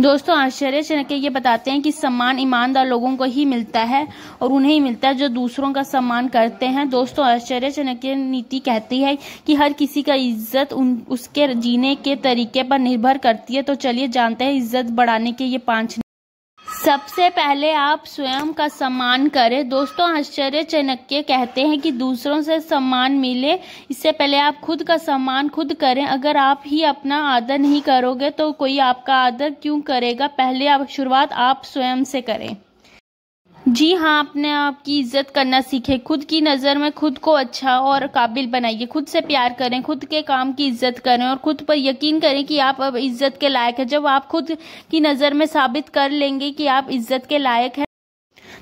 दोस्तों आश्चर्यजनक ये बताते हैं कि सम्मान ईमानदार लोगों को ही मिलता है और उन्हें ही मिलता है जो दूसरों का सम्मान करते हैं दोस्तों आश्चर्यजनक नीति कहती है कि हर किसी का इज्जत उन उसके जीने के तरीके पर निर्भर करती है तो चलिए जानते हैं इज्जत बढ़ाने के ये पांच सबसे पहले आप स्वयं का सम्मान करें दोस्तों आश्चर्य चाणक्य कहते हैं कि दूसरों से सम्मान मिले इससे पहले आप खुद का सम्मान खुद करें अगर आप ही अपना आदर नहीं करोगे तो कोई आपका आदर क्यों करेगा पहले आप शुरुआत आप स्वयं से करें जी हाँ अपने आप की इज्जत करना सीखें खुद की नज़र में खुद को अच्छा और काबिल बनाइए खुद से प्यार करें खुद के काम की इज्जत करें और खुद पर यकीन करें कि आप अब इज्जत के लायक हैं जब आप खुद की नज़र में साबित कर लेंगे कि आप इज्जत के लायक हैं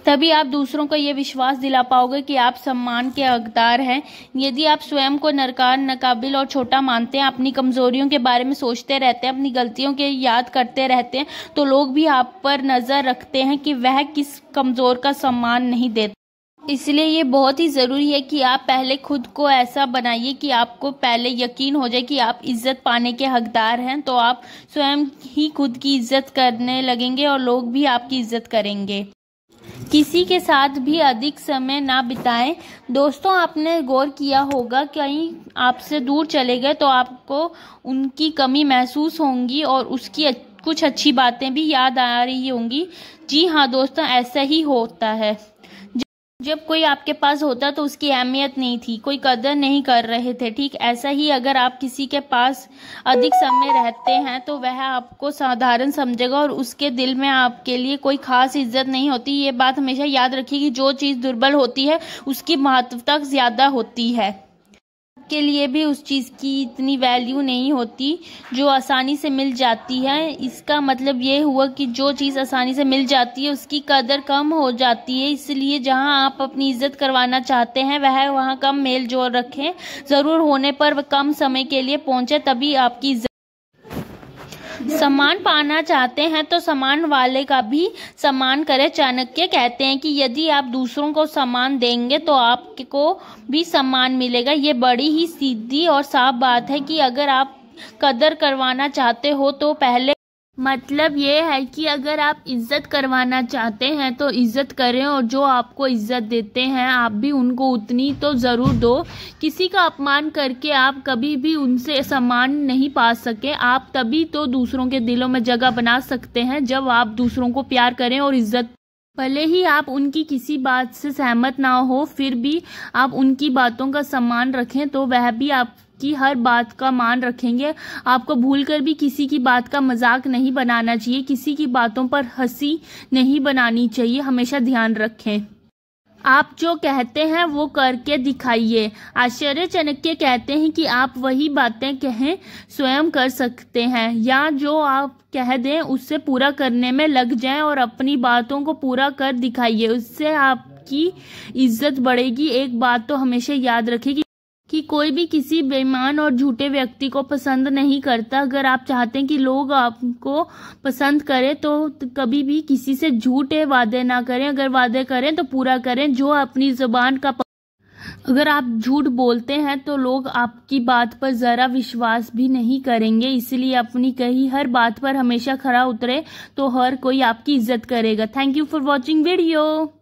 तभी आप दूसरों को ये विश्वास दिला पाओगे कि आप सम्मान के हकदार हैं यदि आप स्वयं को नरकार नाकाबिल और छोटा मानते हैं अपनी कमजोरियों के बारे में सोचते रहते हैं अपनी गलतियों के याद करते रहते हैं तो लोग भी आप पर नज़र रखते हैं कि वह किस कमज़ोर का सम्मान नहीं देते इसलिए ये बहुत ही ज़रूरी है कि आप पहले खुद को ऐसा बनाइए कि आपको पहले यकीन हो जाए कि आप इज्जत पाने के हकदार हैं तो आप स्वयं ही खुद की इज्जत करने लगेंगे और लोग भी आपकी इज्जत करेंगे किसी के साथ भी अधिक समय ना बिताएं दोस्तों आपने गौर किया होगा कहीं आपसे दूर चले गए तो आपको उनकी कमी महसूस होगी और उसकी कुछ अच्छी बातें भी याद आ रही होंगी जी हाँ दोस्तों ऐसा ही होता है जब कोई आपके पास होता तो उसकी अहमियत नहीं थी कोई कदर नहीं कर रहे थे ठीक ऐसा ही अगर आप किसी के पास अधिक समय रहते हैं तो वह आपको साधारण समझेगा और उसके दिल में आपके लिए कोई खास इज्जत नहीं होती ये बात हमेशा याद रखिए कि जो चीज़ दुर्बल होती है उसकी महत्वता ज़्यादा होती है के लिए भी उस चीज़ की इतनी वैल्यू नहीं होती जो आसानी से मिल जाती है इसका मतलब ये हुआ कि जो चीज़ आसानी से मिल जाती है उसकी कदर कम हो जाती है इसलिए जहां आप अपनी इज्जत करवाना चाहते हैं वह वहां कम मेल जोल रखें ज़रूर होने पर कम समय के लिए पहुंचे तभी आपकी समान पाना चाहते हैं तो सम्मान वाले का भी सम्मान करें चाणक्य कहते हैं कि यदि आप दूसरों को सम्मान देंगे तो आपको भी सम्मान मिलेगा ये बड़ी ही सीधी और साफ बात है कि अगर आप कदर करवाना चाहते हो तो पहले मतलब ये है कि अगर आप इज़्ज़त करवाना चाहते हैं तो इज़्ज़त करें और जो आपको इज़्ज़त देते हैं आप भी उनको उतनी तो ज़रूर दो किसी का अपमान करके आप कभी भी उनसे सम्मान नहीं पा सके आप तभी तो दूसरों के दिलों में जगह बना सकते हैं जब आप दूसरों को प्यार करें और इज़्ज़त भले ही आप उनकी किसी बात से सहमत ना हो फिर भी आप उनकी बातों का सम्मान रखें तो वह भी आप की हर बात का मान रखेंगे आपको भूल कर भी किसी की बात का मजाक नहीं बनाना चाहिए किसी की बातों पर हंसी नहीं बनानी चाहिए हमेशा ध्यान रखें आप जो कहते हैं वो करके दिखाइए आश्चर्य चनक्य कहते हैं कि आप वही बातें कहें स्वयं कर सकते हैं या जो आप कह दें उससे पूरा करने में लग जाएं और अपनी बातों को पूरा कर दिखाइए उससे आपकी इज्जत बढ़ेगी एक बात तो हमेशा याद रखेगी कि कोई भी किसी बेईमान और झूठे व्यक्ति को पसंद नहीं करता अगर आप चाहते हैं कि लोग आपको पसंद करें तो कभी भी किसी से झूठे वादे ना करें अगर वादे करें तो पूरा करें जो अपनी जुबान का अगर आप झूठ बोलते हैं तो लोग आपकी बात पर ज़रा विश्वास भी नहीं करेंगे इसलिए अपनी कही हर बात पर हमेशा खरा उतरे तो हर कोई आपकी इज्जत करेगा thank you for watching video